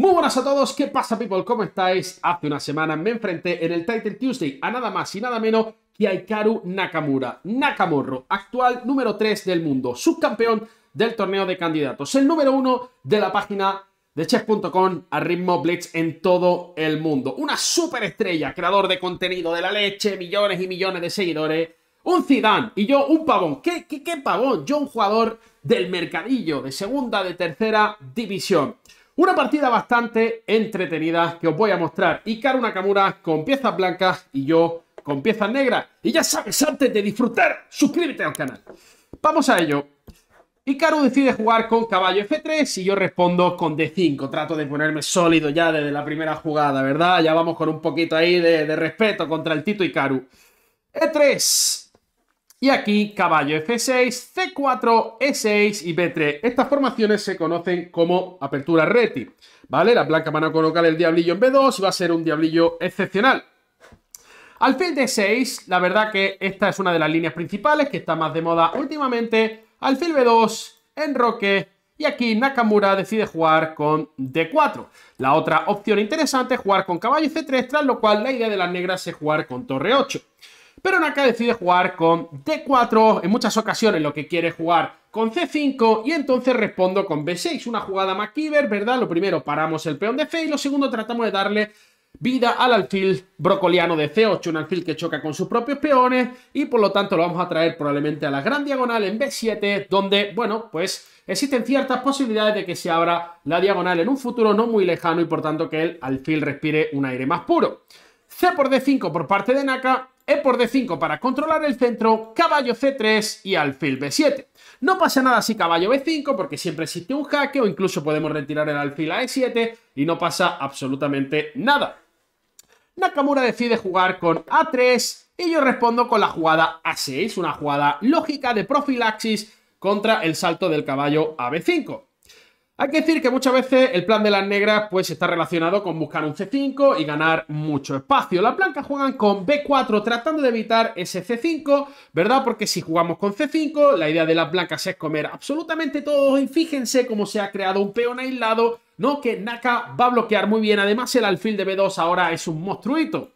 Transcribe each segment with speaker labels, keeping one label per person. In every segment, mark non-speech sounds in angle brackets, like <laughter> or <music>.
Speaker 1: Muy buenas a todos, ¿qué pasa people? ¿Cómo estáis? Hace una semana me enfrenté en el Title Tuesday a nada más y nada menos que a Ikaru Nakamura, Nakamorro, actual número 3 del mundo, subcampeón del torneo de candidatos, el número 1 de la página de chess.com a ritmo Blitz en todo el mundo. Una superestrella, creador de contenido de la leche, millones y millones de seguidores, un Zidane y yo un pavón. qué pavón? Yo un jugador del mercadillo de segunda, de tercera división. Una partida bastante entretenida que os voy a mostrar. Ikaru Nakamura con piezas blancas y yo con piezas negras. Y ya sabes, antes de disfrutar, suscríbete al canal. Vamos a ello. Ikaru decide jugar con caballo F3 y yo respondo con D5. Trato de ponerme sólido ya desde la primera jugada, ¿verdad? Ya vamos con un poquito ahí de, respeto contra el Tito Ikaru. E3. Y aquí caballo F6, C4, E6 y B3. Estas formaciones se conocen como apertura reti. ¿Vale? la blanca van a colocar el diablillo en B2 y va a ser un diablillo excepcional. Alfil D6, la verdad que esta es una de las líneas principales que está más de moda últimamente. Alfil B2, enroque y aquí Nakamura decide jugar con D4. La otra opción interesante es jugar con caballo C3, tras lo cual la idea de las negras es jugar con torre 8. Pero Naka decide jugar con D4, en muchas ocasiones lo que quiere jugar con C5 y entonces respondo con B6, una jugada McKeever, ¿verdad? Lo primero paramos el peón de C y lo segundo tratamos de darle vida al alfil brocoliano de C8, un alfil que choca con sus propios peones y por lo tanto lo vamos a traer probablemente a la gran diagonal en B7, donde, bueno, pues existen ciertas posibilidades de que se abra la diagonal en un futuro no muy lejano y por tanto que el alfil respire un aire más puro. C por D5 por parte de Naka e por D5 para controlar el centro, caballo C3 y alfil B7. No pasa nada si caballo B5 porque siempre existe un jaque o incluso podemos retirar el alfil a E7 y no pasa absolutamente nada. Nakamura decide jugar con A3 y yo respondo con la jugada A6, una jugada lógica de profilaxis contra el salto del caballo a 5 hay que decir que muchas veces el plan de las negras pues está relacionado con buscar un C5 y ganar mucho espacio. Las blancas juegan con B4 tratando de evitar ese C5, ¿verdad? Porque si jugamos con C5, la idea de las blancas es comer absolutamente todo y fíjense cómo se ha creado un peón aislado, ¿no? Que Naka va a bloquear muy bien. Además el alfil de B2 ahora es un monstruito.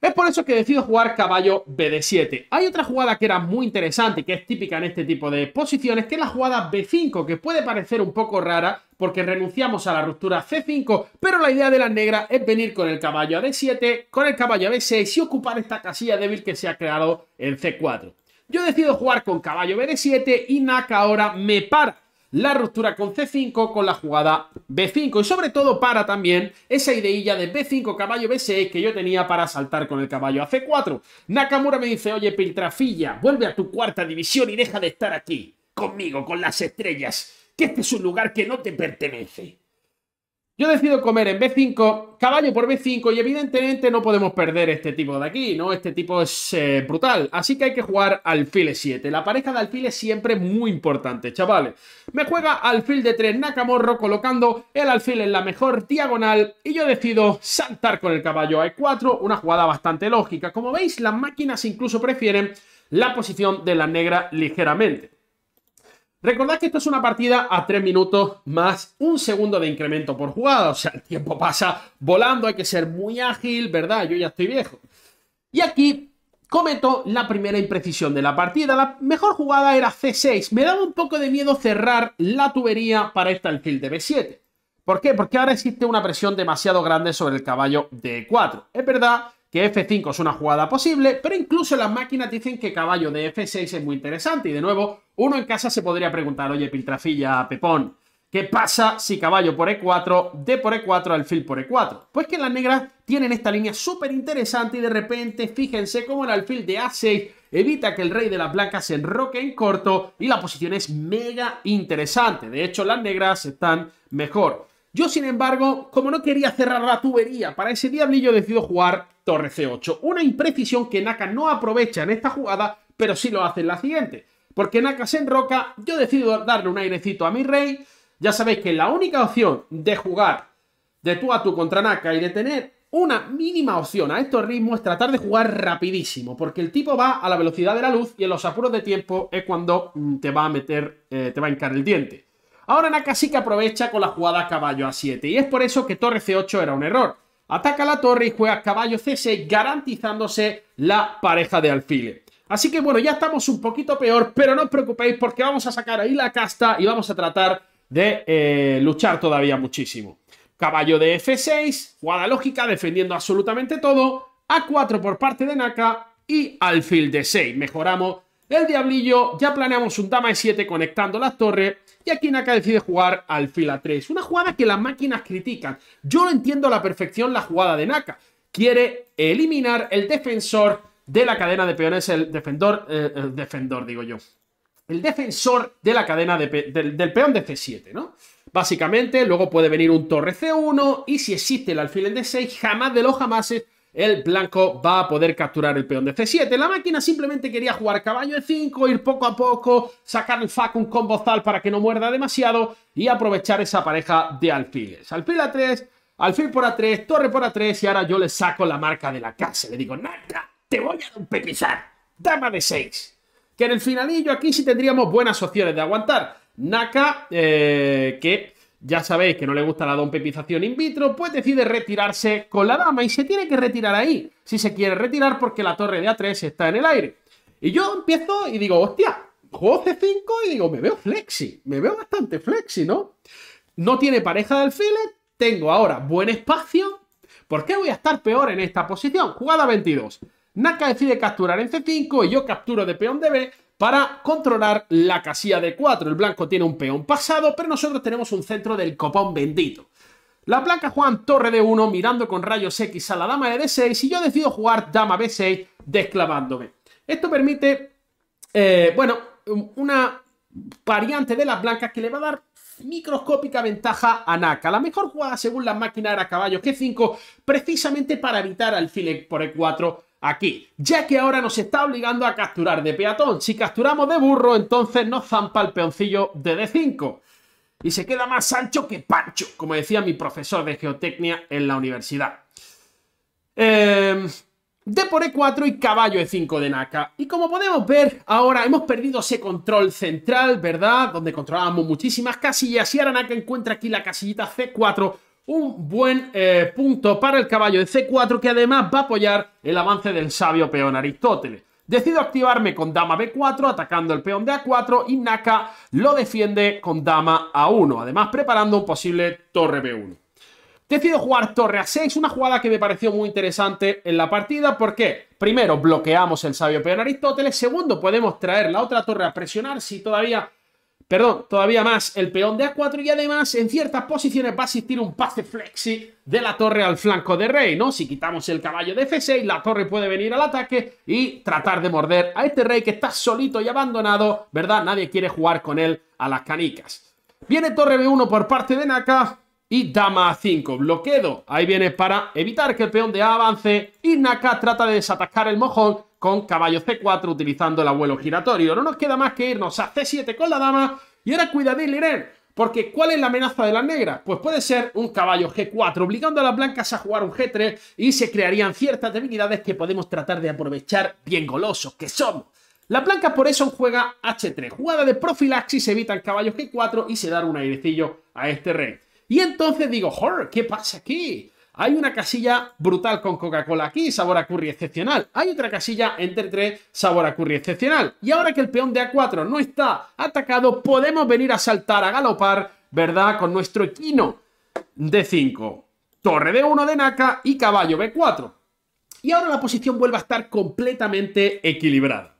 Speaker 1: Es por eso que decido jugar caballo BD7. Hay otra jugada que era muy interesante y que es típica en este tipo de posiciones, que es la jugada B5, que puede parecer un poco rara porque renunciamos a la ruptura C5, pero la idea de la negra es venir con el caballo a D7, con el caballo a B6 y ocupar esta casilla débil que se ha creado en C4. Yo decido jugar con caballo BD7 y Naka ahora me para la ruptura con C5 con la jugada B5 y sobre todo para también esa ideilla de B5 caballo B6 que yo tenía para saltar con el caballo a C4. Nakamura me dice, oye Piltrafilla, vuelve a tu cuarta división y deja de estar aquí, conmigo, con las estrellas, que este es un lugar que no te pertenece. Yo decido comer en B5, caballo por B5 y evidentemente no podemos perder este tipo de aquí, ¿no? Este tipo es eh, brutal, así que hay que jugar alfil e 7 La pareja de alfiles siempre muy importante, chavales. Me juega alfil de 3 Nakamorro colocando el alfil en la mejor diagonal y yo decido saltar con el caballo a E4, una jugada bastante lógica. Como veis, las máquinas incluso prefieren la posición de la negra ligeramente. Recordad que esto es una partida a 3 minutos más un segundo de incremento por jugada. O sea, el tiempo pasa volando, hay que ser muy ágil, ¿verdad? Yo ya estoy viejo. Y aquí cometo la primera imprecisión de la partida. La mejor jugada era C6. Me daba un poco de miedo cerrar la tubería para esta alfil de B7. ¿Por qué? Porque ahora existe una presión demasiado grande sobre el caballo e 4 Es verdad que F5 es una jugada posible, pero incluso las máquinas dicen que caballo de F6 es muy interesante. Y de nuevo, uno en casa se podría preguntar, oye, Piltrafilla, Pepón, ¿qué pasa si caballo por E4, D por E4, alfil por E4? Pues que las negras tienen esta línea súper interesante y de repente fíjense cómo el alfil de A6 evita que el rey de las blancas se enroque en corto y la posición es mega interesante. De hecho, las negras están mejor. Yo, sin embargo, como no quería cerrar la tubería para ese diablillo, decido jugar torre C8. Una imprecisión que Naka no aprovecha en esta jugada, pero sí lo hace en la siguiente. Porque Naka se enroca, yo decido darle un airecito a mi rey. Ya sabéis que la única opción de jugar de tú a tú contra Naka y de tener una mínima opción a estos ritmos es tratar de jugar rapidísimo, porque el tipo va a la velocidad de la luz y en los apuros de tiempo es cuando mm, te va a meter, eh, te va a hincar el diente. Ahora Naka sí que aprovecha con la jugada caballo a 7 y es por eso que torre C8 era un error. Ataca la torre y juega caballo C6 garantizándose la pareja de alfiles. Así que bueno, ya estamos un poquito peor, pero no os preocupéis porque vamos a sacar ahí la casta y vamos a tratar de eh, luchar todavía muchísimo. Caballo de F6, jugada lógica defendiendo absolutamente todo, A4 por parte de Naka y alfil de 6. Mejoramos el diablillo, ya planeamos un dama E7 conectando las torres y aquí Naka decide jugar al fila 3. Una jugada que las máquinas critican. Yo no entiendo a la perfección la jugada de Naka. Quiere eliminar el defensor de la cadena de peones, el defensor, eh, defensor digo yo, el defensor de la cadena del, peón de C7, ¿no? Básicamente, luego puede venir un torre C1 y si existe el alfil en D6, jamás de los jamases el blanco va a poder capturar el peón de C7. La máquina simplemente quería jugar caballo de 5 ir poco a poco, sacar el fac un combo tal para que no muerda demasiado y aprovechar esa pareja de alfiles. Alfil A3, alfil por A3, torre por A3 y ahora yo le saco la marca de la casa. Le digo, Naka, te voy a pepizar. Dama de 6. Que en el finalillo aquí sí tendríamos buenas opciones de aguantar. Naka, eh, que ya sabéis que no le gusta la Pepización in vitro, pues decide retirarse con la dama y se tiene que retirar ahí, si se quiere retirar porque la torre de A3 está en el aire. Y yo empiezo y digo, hostia, juego C5 y digo, me veo flexi, me veo bastante flexi, ¿no? No tiene pareja de alfiles, tengo ahora buen espacio, ¿por qué voy a estar peor en esta posición? Jugada 22. Naka decide capturar en C5 y yo capturo de peón de B para controlar la casilla de 4. El blanco tiene un peón pasado, pero nosotros tenemos un centro del copón bendito. La placa Juan torre de 1 mirando con rayos X a la dama de D6 y yo decido jugar dama B6 desclavándome. Esto permite, eh, bueno, una variante de las blancas que le va a dar microscópica ventaja a Naka. La mejor jugada según la máquina era caballo G5 precisamente para evitar alfil por E4 aquí, ya que ahora nos está obligando a capturar de peatón. Si capturamos de burro, entonces nos zampa el peoncillo de D5. Y se queda más ancho que Pancho, como decía mi profesor de geotecnia en la universidad. Em, de D por E4 y caballo E5 de Naka. Y como podemos ver, ahora hemos perdido ese control central, ¿verdad? Donde controlábamos muchísimas casillas y ahora Naka encuentra aquí la casillita C4 un buen eh, punto para el caballo de C4 que además va a apoyar el avance del sabio peón Aristóteles. Decido activarme con dama B4 atacando el peón de A4 y Naka lo defiende con dama A1, además preparando un posible torre B1. Decido jugar torre a 6, una jugada que me pareció muy interesante en la partida porque primero bloqueamos el sabio peón Aristóteles, segundo podemos traer la otra torre a presionar si todavía Perdón, todavía más, el peón de A4 y además en ciertas posiciones va a existir un pase flexi de la torre al flanco de rey, ¿no? Si quitamos el caballo de F6, la torre puede venir al ataque y tratar de morder a este rey que está solito y abandonado, ¿verdad? Nadie quiere jugar con él a las canicas. Viene torre B1 por parte de Naka y dama A5, bloqueo. Ahí viene para evitar que el peón de A avance y Naka trata de desatascar el mojón con caballo C4 utilizando el abuelo giratorio. No nos queda más que irnos a C7 con la dama y ahora cuidadín, Porque ¿cuál es la amenaza de las negras? Pues puede ser un caballo G4, obligando a las blancas a jugar un G3 y se crearían ciertas debilidades que podemos tratar de aprovechar bien golosos que somos. Las blancas por eso juega H3, jugada de profilaxis, el caballo G4 y se da un airecillo a este rey. Y entonces digo, ¿qué pasa aquí? Hay una casilla brutal con Coca-Cola aquí, sabor a curry excepcional. Hay otra casilla entre tres, sabor a curry excepcional. Y ahora que el peón de A4 no está atacado, podemos venir a saltar, a galopar, ¿verdad? Con nuestro equino de 5. Torre de 1 de Naca y caballo B4. Y ahora la posición vuelve a estar completamente equilibrada.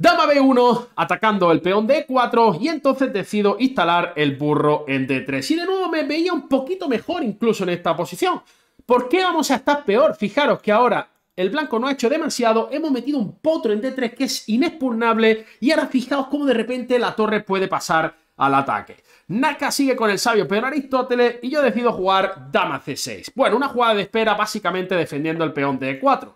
Speaker 1: Dama B1 atacando el peón D4 y entonces decido instalar el burro en D3. Y de nuevo me veía un poquito mejor incluso en esta posición. ¿Por qué vamos a estar peor? Fijaros que ahora el blanco no ha hecho demasiado, hemos metido un potro en D3 que es inexpugnable y ahora fijaos cómo de repente la torre puede pasar al ataque. Naka sigue con el sabio peón Aristóteles y yo decido jugar dama C6. Bueno, una jugada de espera básicamente defendiendo el peón D4.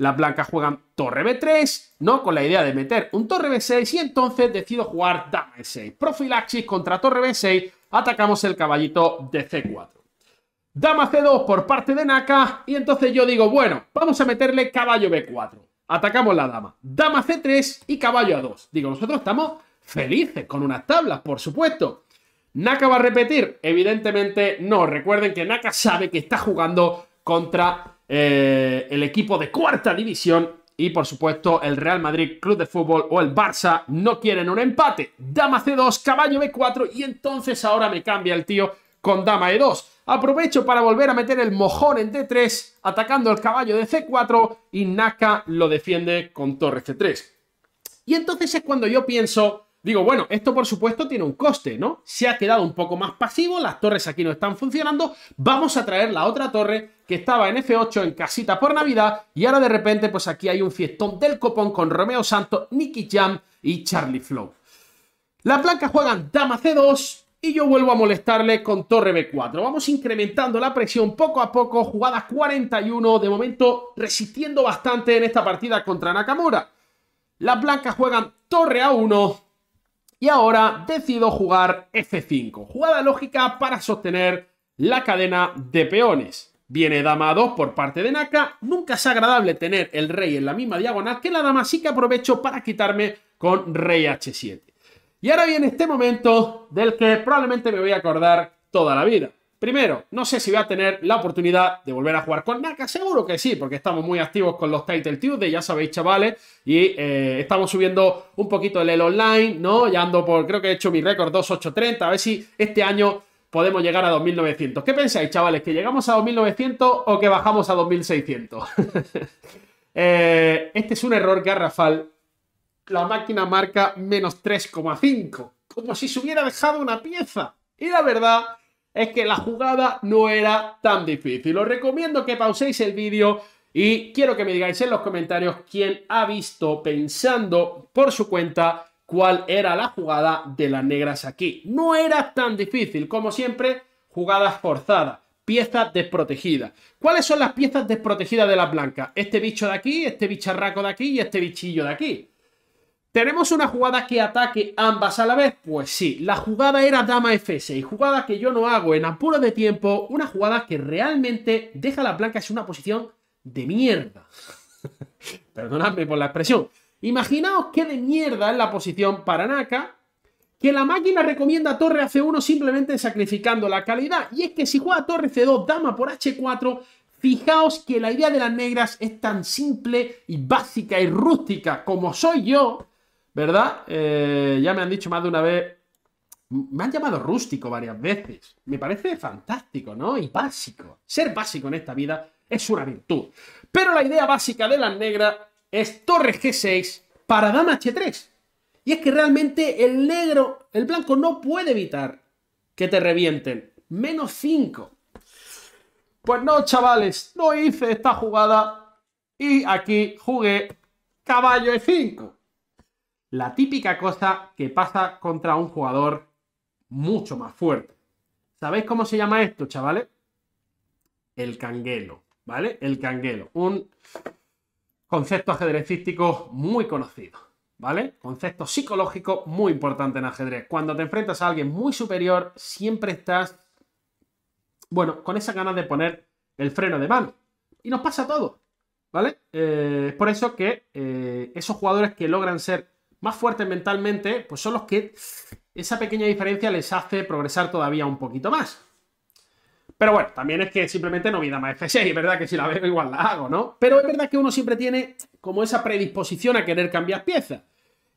Speaker 1: Las blancas juegan torre b3, ¿no? Con la idea de meter un torre b6 y entonces decido jugar dama e6. Profilaxis contra torre b6, atacamos el caballito de c4. Dama c2 por parte de Naka y entonces yo digo, bueno, vamos a meterle caballo b4. Atacamos la dama, dama c3 y caballo a2. Digo, nosotros estamos felices con unas tablas, por supuesto. Naka va a repetir, evidentemente no. Recuerden que Naka sabe que está jugando contra eh, el equipo de cuarta división y por supuesto el Real Madrid Club de Fútbol o el Barça no quieren un empate. Dama C2, caballo B4 y entonces ahora me cambia el tío con dama E2. Aprovecho para volver a meter el mojón en D3 atacando el caballo de C4 y Naka lo defiende con torre C3. Y entonces es cuando yo pienso Digo, bueno, esto por supuesto tiene un coste, ¿no? Se ha quedado un poco más pasivo, las torres aquí no están funcionando, vamos a traer la otra torre que estaba en F8 en casita por Navidad y ahora de repente pues aquí hay un fiestón del copón con Romeo Santos, Nicky Jam y Charlie Flow. Las blancas juegan dama C2 y yo vuelvo a molestarle con torre B4. Vamos incrementando la presión poco a poco, jugada 41, de momento resistiendo bastante en esta partida contra Nakamura. Las blancas juegan torre A1, y ahora decido jugar F5. Jugada lógica para sostener la cadena de peones. Viene dama 2 por parte de Naka. Nunca es agradable tener el rey en la misma diagonal que la dama, así que aprovecho para quitarme con rey H7. Y ahora viene este momento del que probablemente me voy a acordar toda la vida. Primero, no sé si voy a tener la oportunidad de volver a jugar con Naka. Seguro que sí, porque estamos muy activos con los Title Tuesday, ya sabéis, chavales. Y eh, estamos subiendo un poquito el EL online, ¿no? Ya ando por, creo que he hecho mi récord 2830. A ver si este año podemos llegar a 2900. ¿Qué pensáis, chavales? ¿Que llegamos a 2900 o que bajamos a 2600? <laughs> Eh, este es un error que garrafal. La máquina marca menos 3,5. Como si se hubiera dejado una pieza. Y la verdad es que la jugada no era tan difícil. Os recomiendo que pauséis el vídeo y quiero que me digáis en los comentarios quién ha visto pensando por su cuenta cuál era la jugada de las negras aquí. No era tan difícil, como siempre, jugadas forzadas, piezas desprotegidas. ¿Cuáles son las piezas desprotegidas de las blancas? Este bicho de aquí, este bicharraco de aquí y este bichillo de aquí. ¿Tenemos una jugada que ataque ambas a la vez? Pues sí, la jugada era dama f6, jugada que yo no hago en apuro de tiempo, una jugada que realmente deja a las blancas en una posición de mierda. <laughs> Perdonadme por la expresión. Imaginaos qué de mierda es la posición para Naka, que la máquina recomienda torre a c1 simplemente sacrificando la calidad. Y es que si juega torre c2, dama por h4, fijaos que la idea de las negras es tan simple y básica y rústica como soy yo, ¿verdad? Eh, ya me han dicho más de una vez. Me han llamado rústico varias veces. Me parece fantástico, ¿no? Y básico. Ser básico en esta vida es una virtud. Pero la idea básica de las negras es torres G6 para dama H3. Y es que realmente el negro, el blanco no puede evitar que te revienten. Menos 5. Pues no, chavales, no hice esta jugada y aquí jugué caballo E5. La típica cosa que pasa contra un jugador mucho más fuerte. ¿Sabéis cómo se llama esto, chavales? El canguelo, ¿vale? El canguelo. Un concepto ajedrecístico muy conocido, ¿vale? Concepto psicológico muy importante en ajedrez. Cuando te enfrentas a alguien muy superior, siempre estás, bueno, con esa ganas de poner el freno de mano. Y nos pasa todo, ¿vale? Eh, es por eso que eh, esos jugadores que logran ser más fuertes mentalmente, pues son los que esa pequeña diferencia les hace progresar todavía un poquito más. Pero bueno, también es que simplemente no vida más F6, es verdad que si la veo igual la hago, ¿no? Pero es verdad que uno siempre tiene como esa predisposición a querer cambiar piezas.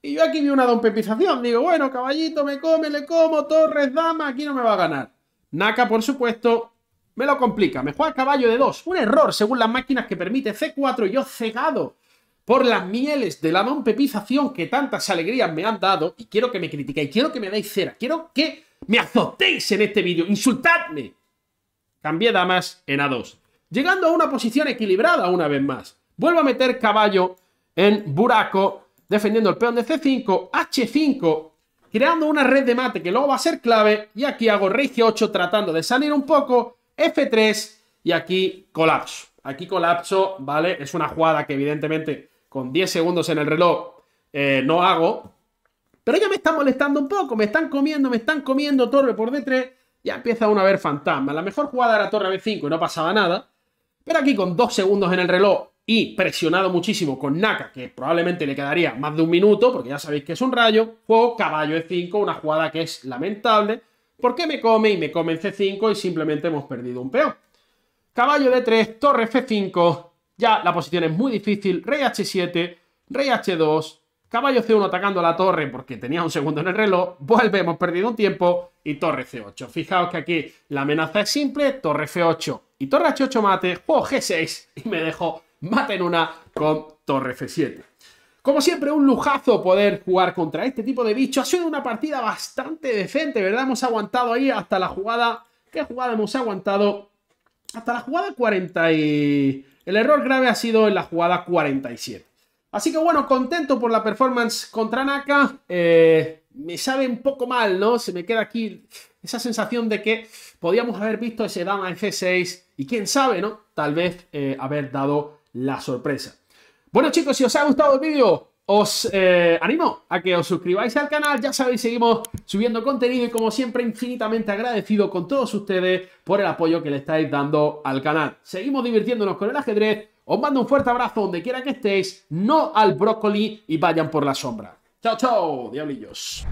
Speaker 1: Y yo aquí vi una dompepización, digo, bueno, caballito, me come, le como, torres, dama, aquí no me va a ganar. Naka, por supuesto, me lo complica, me juega caballo de 2. Un error según las máquinas que permite C4 y yo cegado por las mieles de la non que tantas alegrías me han dado y quiero que me critiquéis, quiero que me dais cera, quiero que me azotéis en este vídeo, insultadme. Cambié damas en A2, llegando a una posición equilibrada una vez más. Vuelvo a meter caballo en buraco, defendiendo el peón de C5, H5, creando una red de mate que luego va a ser clave, y aquí hago rey G8 tratando de salir un poco, F3, y aquí colapso. Aquí colapso, ¿vale? Es una jugada que evidentemente con 10 segundos en el reloj eh, no hago. Pero ya me está molestando un poco, me están comiendo, me están comiendo torre por D3. Ya empieza uno a ver fantasma. La mejor jugada era torre B5 y no pasaba nada. Pero aquí con 2 segundos en el reloj y presionado muchísimo con Naka, que probablemente le quedaría más de un minuto, porque ya sabéis que es un rayo, juego caballo E5, una jugada que es lamentable. porque me come y me come en C5 y simplemente hemos perdido un peón? Caballo D3, torre F5, ya la posición es muy difícil. Rey H7, Rey H2, caballo C1 atacando la torre porque tenía un segundo en el reloj, volvemos perdido un tiempo y torre C8. Fijaos que aquí la amenaza es simple, torre F8 y torre H8 mate, juego G6 y me dejo mate en una con torre F7. Como siempre, un lujazo poder jugar contra este tipo de bicho. Ha sido una partida bastante decente, ¿verdad? Hemos aguantado ahí hasta la jugada... ¿Qué jugada hemos aguantado? Hasta la jugada 40 y... El error grave ha sido en la jugada 47. Así que bueno, contento por la performance contra Naka. Eh, me sabe un poco mal, ¿no? Se me queda aquí esa sensación de que podíamos haber visto ese dama F6 y quién sabe, ¿no? Tal vez eh, haber dado la sorpresa. Bueno chicos, si os ha gustado el vídeo, os eh, animo a que os suscribáis al canal, ya sabéis, seguimos subiendo contenido y como siempre infinitamente agradecido con todos ustedes por el apoyo que le estáis dando al canal. Seguimos divirtiéndonos con el ajedrez, os mando un fuerte abrazo donde quiera que estéis, no al brócoli y vayan por la sombra. Chao, chao, diablillos.